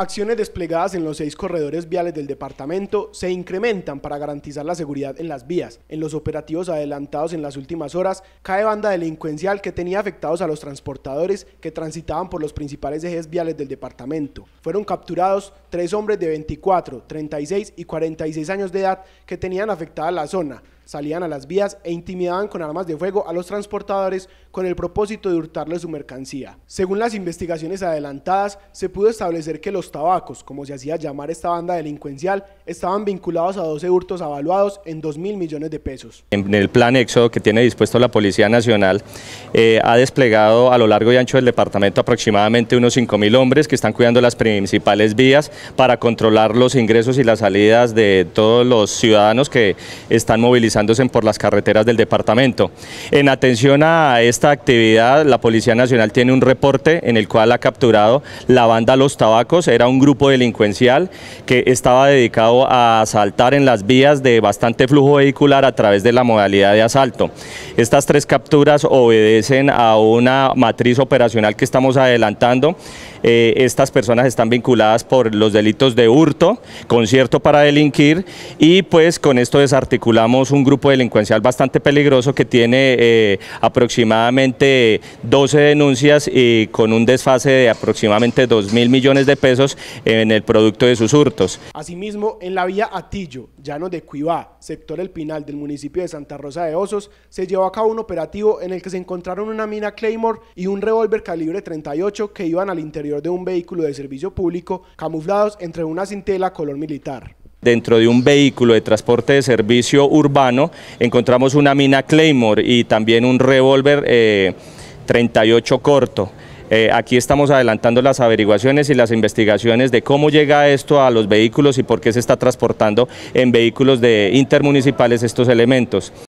Acciones desplegadas en los seis corredores viales del departamento se incrementan para garantizar la seguridad en las vías. En los operativos adelantados en las últimas horas, cae banda delincuencial que tenía afectados a los transportadores que transitaban por los principales ejes viales del departamento. Fueron capturados tres hombres de 24, 36 y 46 años de edad que tenían afectada la zona salían a las vías e intimidaban con armas de fuego a los transportadores con el propósito de hurtarles su mercancía. Según las investigaciones adelantadas, se pudo establecer que los tabacos, como se hacía llamar esta banda delincuencial, estaban vinculados a 12 hurtos avaluados en 2 mil millones de pesos. En el plan éxodo que tiene dispuesto la Policía Nacional, eh, ha desplegado a lo largo y ancho del departamento aproximadamente unos 5 mil hombres que están cuidando las principales vías para controlar los ingresos y las salidas de todos los ciudadanos que están movilizando por las carreteras del departamento. En atención a esta actividad, la Policía Nacional tiene un reporte en el cual ha capturado la banda Los Tabacos, era un grupo delincuencial que estaba dedicado a asaltar en las vías de bastante flujo vehicular a través de la modalidad de asalto. Estas tres capturas obedecen a una matriz operacional que estamos adelantando. Eh, estas personas están vinculadas por los delitos de hurto, concierto para delinquir y pues con esto desarticulamos un grupo delincuencial bastante peligroso que tiene eh, aproximadamente 12 denuncias y con un desfase de aproximadamente 2 mil millones de pesos en el producto de sus hurtos. Asimismo, en la vía Atillo, llano de Cuibá, sector El Pinal del municipio de Santa Rosa de Osos, se llevó a cabo un operativo en el que se encontraron una mina Claymore y un revólver calibre 38 que iban al interior de un vehículo de servicio público camuflados entre una cintela color militar. Dentro de un vehículo de transporte de servicio urbano encontramos una mina Claymore y también un revólver 38 eh, corto. Eh, aquí estamos adelantando las averiguaciones y las investigaciones de cómo llega esto a los vehículos y por qué se está transportando en vehículos de intermunicipales estos elementos.